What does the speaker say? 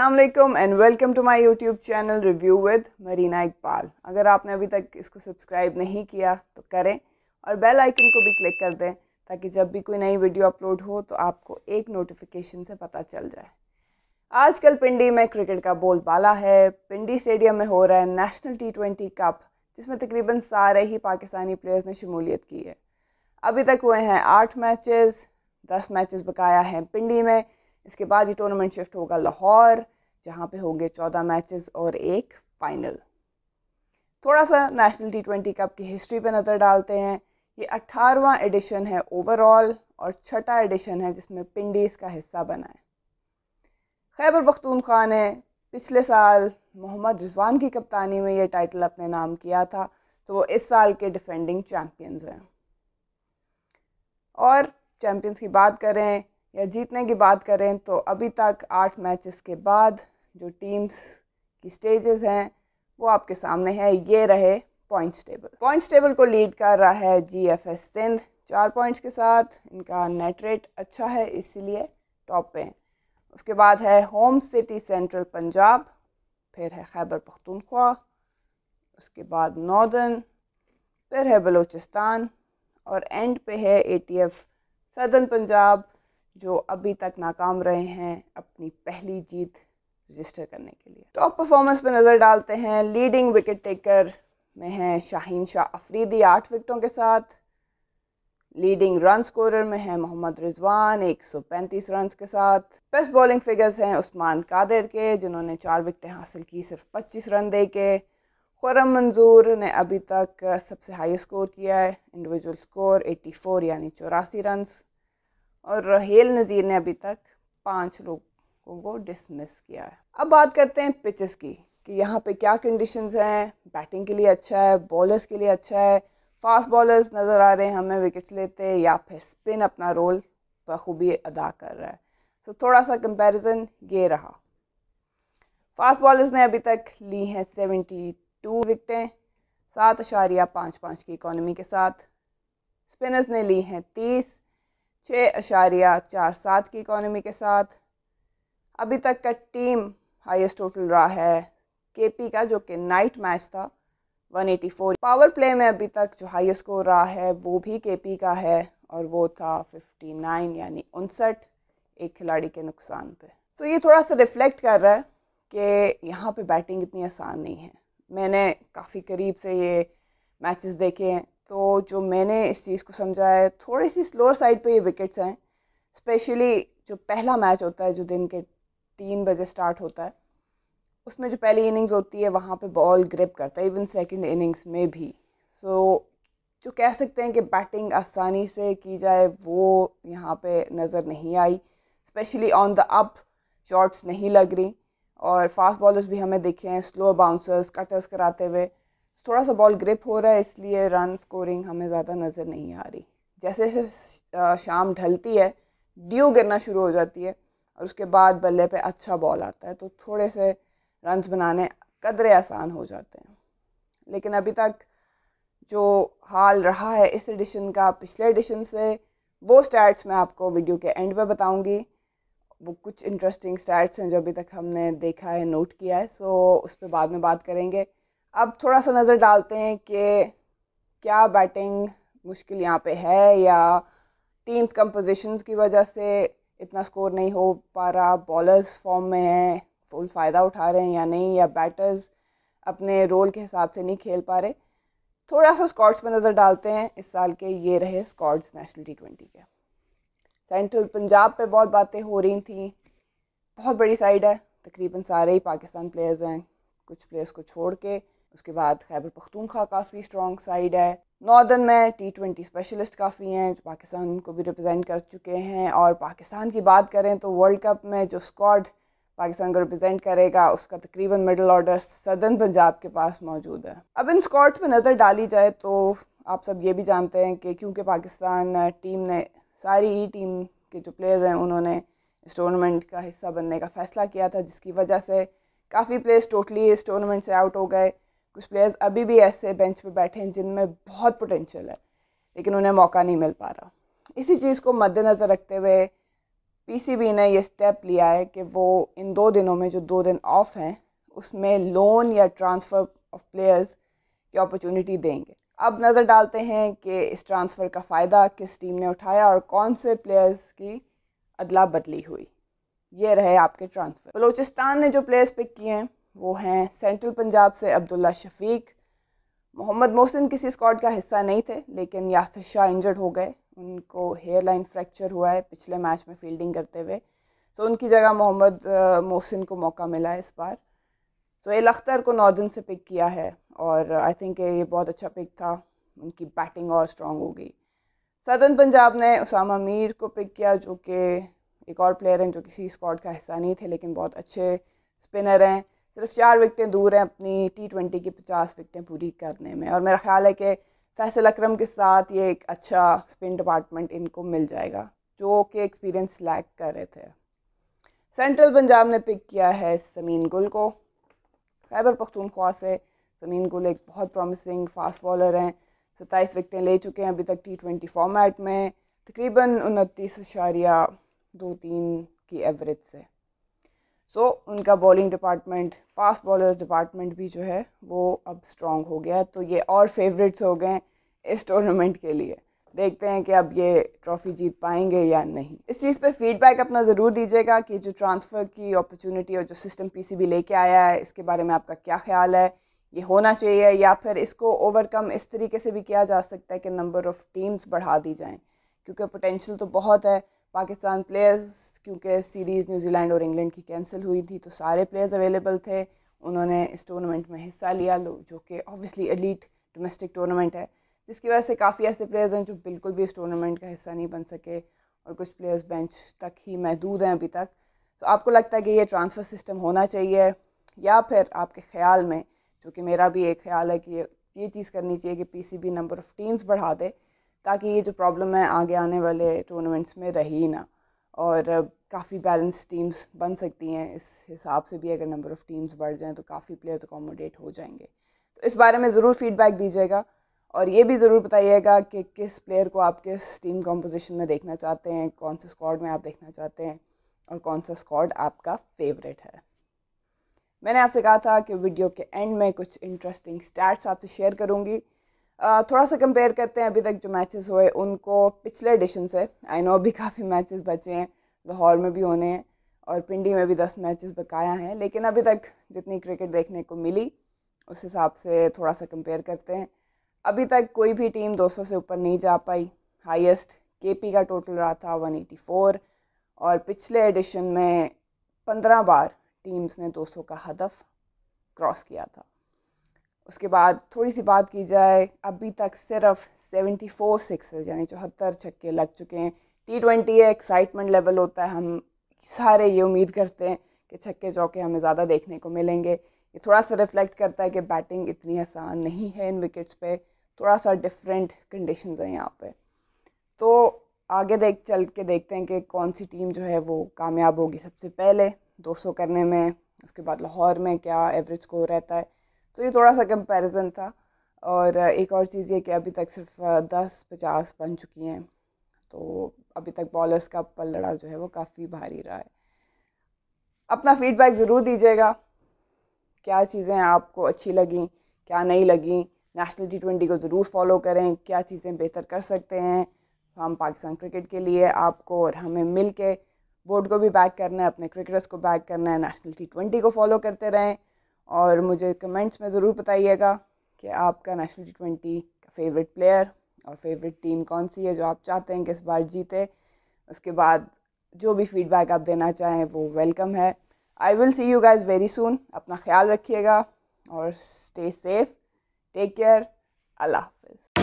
Aslam and welcome to my YouTube channel review with Marina Iqbal अगर आपने अभी तक इसको सब्सक्राइब नहीं किया तो करें और बेल आइकन को भी क्लिक कर दें ताकि जब भी कोई नई वीडियो अपलोड हो तो आपको एक नोटिफिकेशन से पता चल जाए आजकल पिंडी में क्रिकेट का बोलबाला है पिंडी स्टेडियम में हो रहा है नेशनल टी ट्वेंटी कप जिसमें तकरीबन सारे ही पाकिस्तानी प्लेयर्स ने शमूलियत की है अभी तक हुए हैं आठ मैचेस दस मैचेस बकाया हैं पिंडी में इसके बाद ये टूर्नामेंट शिफ्ट होगा लाहौर जहाँ पे होंगे चौदह मैचेस और एक फ़ाइनल थोड़ा सा नेशनल टी ट्वेंटी कप की हिस्ट्री पे नज़र डालते हैं ये अट्ठारहवा एडिशन है ओवरऑल और छठा एडिशन है जिसमें पिंडी इसका हिस्सा बना है खैबर खान ने पिछले साल मोहम्मद रिजवान की कप्तानी में ये टाइटल अपने नाम किया था तो वो इस साल के डिफेंडिंग चैम्पियंस हैं और चैम्पियंस की बात करें या जीतने की बात करें तो अभी तक आठ मैचेस के बाद जो टीम्स की स्टेजेस हैं वो आपके सामने है ये रहे पॉइंट्स टेबल पॉइंट्स टेबल को लीड कर रहा है जी एफ एस सिंध चार पॉइंट्स के साथ इनका नेट रेट अच्छा है इसीलिए टॉप पे हैं उसके बाद है होम सिटी सेंट्रल पंजाब फिर है खैबर पख्तूनख्वा उसके बाद नॉर्दर्न फिर है बलूचिस्तान और एंड पे है A T F southern Punjab जो अभी तक नाकाम रहे हैं अपनी पहली जीत रजिस्टर करने के लिए टॉप परफॉर्मेंस पर नज़र डालते हैं लीडिंग विकेट टेकर में हैं शाहीन शाह अफरीदी आठ विकेटों के साथ लीडिंग रन स्कोरर में हैं मोहम्मद रिजवान 135 रन के साथ बेस्ट बॉलिंग फिगर्स हैं उस्मान कादिर के जिन्होंने चार विकटें हासिल की सिर्फ 25 रन दे के खुरम मंजूर ने अभी तक सबसे हाई स्कोर किया है इंडिविजुअल स्कोर 84 यानी चौरासी रन और रहेल नज़ीर ने अभी तक पाँच लोगों को डिसमिस किया है अब बात करते हैं पिचेस की कि यहाँ पे क्या कंडीशंस हैं बैटिंग के लिए अच्छा है बॉलर्स के लिए अच्छा है फास्ट बॉलर्स नज़र आ रहे हैं हमें विकेट्स लेते या फिर स्पिन अपना रोल बखूबी अदा कर रहा है तो थोड़ा सा कंपैरिजन ये रहा फास्ट बॉलर्स ने अभी तक ली हैं सेवेंटी टू विकटें सात अशारिया पाँच पाँच की इकोनॉमी के साथ स्पिनर्स ने ली हैं तीस छः अशारिया चार सात की इकोनॉमी के साथ अभी तक का टीम हाईएस्ट टोटल रहा है केपी का जो कि नाइट मैच था 184 पावर प्ले में अभी तक जो हाईएस्ट स्कोर रहा है वो भी केपी का है और वो था 59 यानी उनसठ एक खिलाड़ी के नुकसान पे सो so, ये थोड़ा सा रिफ्लेक्ट कर रहा है कि यहाँ पे बैटिंग इतनी आसान नहीं है मैंने काफ़ी करीब से ये मैचेस देखे हैं तो जो मैंने इस चीज़ को समझा है थोड़ी सी स्लोअर साइड पे ये विकेट्स हैं स्पेशली जो पहला मैच होता है जो दिन के तीन बजे स्टार्ट होता है उसमें जो पहली इनिंग्स होती है वहाँ पे बॉल ग्रिप करता है इवन सेकंड इनिंग्स में भी सो so, जो कह सकते हैं कि बैटिंग आसानी से की जाए वो यहाँ पे नज़र नहीं आई specially on the up shots नहीं लग रही और फास्ट बॉलर्स भी हमें देखे हैं स्लो बाउंसर्स कटर्स कराते हुए थोड़ा सा बॉल ग्रिप हो रहा है इसलिए रन स्कोरिंग हमें ज़्यादा नज़र नहीं आ रही जैसे जैसे शाम ढलती है ड्यू गिरना शुरू हो जाती है और उसके बाद बल्ले पे अच्छा बॉल आता है तो थोड़े से रन बनाने कदरे आसान हो जाते हैं लेकिन अभी तक जो हाल रहा है इस एडिशन का पिछले एडिशन से वो स्टैट्स मैं आपको वीडियो के एंड में बताऊंगी वो कुछ इंटरेस्टिंग स्टैट्स हैं जो अभी तक हमने देखा है नोट किया है सो उस पर बाद में बात करेंगे अब थोड़ा सा नज़र डालते हैं कि क्या बैटिंग मुश्किल यहाँ पे है या टीम्स कंपोजिशंस की वजह से इतना स्कोर नहीं हो पा रहा बॉलर्स फॉर्म में हैं फुल फ़ायदा उठा रहे हैं या नहीं या बैटर्स अपने रोल के हिसाब से नहीं खेल पा रहे थोड़ा सा स्कॉट्स पर नज़र डालते हैं इस साल के ये रहे स्कॉट्स नेशनल टी ट्वेंटी के सेंट्रल पंजाब पे बहुत बातें हो रही थी बहुत बड़ी साइड है तकरीबन सारे ही पाकिस्तान प्लेयर्स हैं कुछ प्लेयर्स को छोड़ के उसके बाद खैबर पख्तूनखा काफ़ी स्ट्रॉन्ग साइड है नॉर्दर्न में टी ट्वेंटी स्पेशलिस्ट काफ़ी हैं जो पाकिस्तान को भी रिप्रेजेंट कर चुके हैं और पाकिस्तान की बात करें तो वर्ल्ड कप में जो स्कॉड पाकिस्तान को रिप्रेजेंट करेगा उसका तकरीबन मिडल ऑर्डर सदर्न पंजाब के पास मौजूद है अब इन स्कॉट्स पर नज़र डाली जाए तो आप सब ये भी जानते हैं कि क्योंकि पाकिस्तान टीम ने सारी ही टीम के जो प्लेयर्स हैं उन्होंने इस टूर्नामेंट का हिस्सा बनने का फ़ैसला किया था जिसकी वजह से काफ़ी प्लेयर्स टोटली इस टूर्नामेंट से आउट हो गए कुछ प्लेयर्स अभी भी ऐसे बेंच पे बैठे हैं जिनमें बहुत पोटेंशियल है लेकिन उन्हें मौका नहीं मिल पा रहा इसी चीज़ को मद्देनज़र रखते हुए पीसीबी ने ये स्टेप लिया है कि वो इन दो दिनों में जो दो दिन ऑफ हैं उसमें लोन या ट्रांसफ़र ऑफ प्लेयर्स की अपॉर्चुनिटी देंगे अब नज़र डालते हैं कि इस ट्रांसफ़र का फ़ायदा किस टीम ने उठाया और कौन से प्लेयर्स की अदला बदली हुई ये रहे आपके ट्रांसफ़र बलोचिस्तान ने जो प्लेयर्स पिक किए हैं वो हैं सेंट्रल पंजाब से अब्दुल्ला शफीक मोहम्मद मोहसिन किसी स्कॉड का हिस्सा नहीं थे लेकिन यासिर शाह इंजर्ड हो गए उनको हेयरलाइन फ्रैक्चर हुआ है पिछले मैच में फील्डिंग करते हुए सो उनकी जगह मोहम्मद मोहसिन को मौका मिला है इस बार सो एल अख्तर को नॉर्दर्न से पिक किया है और आई थिंक ये बहुत अच्छा पिक था उनकी बैटिंग और स्ट्रॉन्ग हो गई सदर्न पंजाब ने उसामा मीर को पिक किया जो कि एक और प्लेयर हैं जो किसी स्कॉड का हिस्सा नहीं थे लेकिन बहुत अच्छे स्पिनर हैं सिर्फ चार विकटें दूर हैं अपनी टी ट्वेंटी की पचास विकटें पूरी करने में और मेरा ख्याल है कि फैसल अक्रम के साथ ये एक अच्छा स्पिन डिपार्टमेंट इनको मिल जाएगा जो कि एक्सपीरियंस लैक कर रहे थे सेंट्रल पंजाब ने पिक किया है समीन गुल को खैबर पख्तूनख्वा से समीन गुल एक बहुत प्रॉमिसिंग फास्ट बॉलर हैं सत्ताईस विकटें ले चुके हैं अभी तक टी ट्वेंटी फॉर्मेट में तकरीबन उनतीस इशारिया दो तीन की एवरेज से सो so, उनका bowling department fast bowler department भी जो है वो अब स्ट्रॉन्ग हो गया तो ये और फेवरेट्स हो गए इस टूर्नामेंट के लिए देखते हैं कि अब ये ट्रॉफी जीत पाएंगे या नहीं इस चीज़ पे फीडबैक अपना ज़रूर दीजिएगा कि जो ट्रांसफ़र की अपॉर्चुनिटी और जो सिस्टम पीसीबी लेके आया है इसके बारे में आपका क्या ख्याल है ये होना चाहिए या फिर इसको ओवरकम इस तरीके से भी किया जा सकता है कि नंबर ऑफ़ टीम्स बढ़ा दी जाएँ क्योंकि पोटेंशल तो बहुत है पाकिस्तान प्लेयर्स क्योंकि सीरीज़ न्यूजीलैंड और इंग्लैंड की कैंसिल हुई थी तो सारे प्लेयर्स अवेलेबल थे उन्होंने इस टूर्नामेंट में हिस्सा लिया जो कि ऑब्वियसली अलीट डोमेस्टिक टूर्नामेंट है जिसकी वजह से काफ़ी ऐसे प्लेयर्स हैं जो बिल्कुल भी इस टूर्नामेंट का हिस्सा नहीं बन सके और कुछ प्लेयर्स बेंच तक ही महदूद हैं अभी तक तो आपको लगता है कि ये ट्रांसफ़र सिस्टम होना चाहिए या फिर आपके ख्याल में जो कि मेरा भी एक ख्याल है कि ये चीज़ करनी चाहिए कि पीसीबी नंबर ऑफ़ टीम्स बढ़ा दे ताकि ये जो प्रॉब्लम है आगे आने वाले टूर्नामेंट्स में रही ना और काफ़ी बैलेंस टीम्स बन सकती हैं इस हिसाब से भी अगर नंबर ऑफ़ टीम्स बढ़ जाएँ तो काफ़ी प्लेयर्स अकोमोडेट हो जाएंगे तो इस बारे में ज़रूर फीडबैक दीजिएगा और ये भी ज़रूर बताइएगा कि किस प्लेयर को आप किस टीम कॉम्पोजिशन में देखना चाहते हैं कौन से स्क्वाड में आप देखना चाहते हैं और कौन सा स्क्वाड आपका फेवरेट है मैंने आपसे कहा था कि वीडियो के एंड में कुछ इंटरेस्टिंग स्टैट्स आपसे शेयर करूँगी थोड़ा सा कंपेयर करते हैं अभी तक जो मैचेस हुए उनको पिछले एडिशन से आई नो अभी काफ़ी मैचेस बचे हैं लाहौर में भी होने हैं और पिंडी में भी दस मैचेस बकाया हैं लेकिन अभी तक जितनी क्रिकेट देखने को मिली उस हिसाब से थोड़ा सा कंपेयर करते हैं अभी तक कोई भी टीम 200 से ऊपर नहीं जा पाई हाईएस्ट केपी का टोटल रहा था 184 और पिछले एडिशन में 15 बार टीम्स ने 200 का हदफ क्रॉस किया था उसके बाद थोड़ी सी बात की जाए अभी तक सिर्फ सेवेंटी फोर सिक्स यानी चौहत्तर छक्के लग चुके हैं टी ट्वेंटी है एक्साइटमेंट लेवल होता है हम सारे ये उम्मीद करते हैं कि छक्के चौके हमें ज़्यादा देखने को मिलेंगे ये थोड़ा सा रिफ्लेक्ट करता है कि बैटिंग इतनी आसान नहीं है इन विकेट्स पे थोड़ा सा डिफरेंट कंडीशंस हैं यहाँ पे तो आगे देख चल के देखते हैं कि कौन सी टीम जो है वो कामयाब होगी सबसे पहले 200 करने में उसके बाद लाहौर में क्या एवरेज स्कोर रहता है तो ये थोड़ा सा कंपैरिजन था और एक और चीज़ ये कि अभी तक सिर्फ दस पचास बन चुकी हैं तो अभी तक बॉलर्स का पलड़ा जो है वो काफ़ी भारी रहा है अपना फीडबैक ज़रूर दीजिएगा क्या चीज़ें आपको अच्छी लगें क्या नहीं लगें नेशनल टी ट्वेंटी को ज़रूर फॉलो करें क्या चीज़ें बेहतर कर सकते हैं हम पाकिस्तान क्रिकेट के लिए आपको और हमें मिल के बोर्ड को भी बैक करना है अपने क्रिकेटर्स को बैक करना है नेशनल टी ट्वेंटी को फॉलो करते रहें और मुझे कमेंट्स में ज़रूर बताइएगा कि आपका नेशनल टी ट्वेंटी का फेवरेट प्लेयर और फेवरेट टीम कौन सी है जो आप चाहते हैं कि इस बार जीते उसके बाद जो भी फीडबैक आप देना चाहें वो वेलकम है I will see you guys very soon अपना ख्याल रखिएगा और स्टे सेफ टेक केयर अल्लाह हाफिज़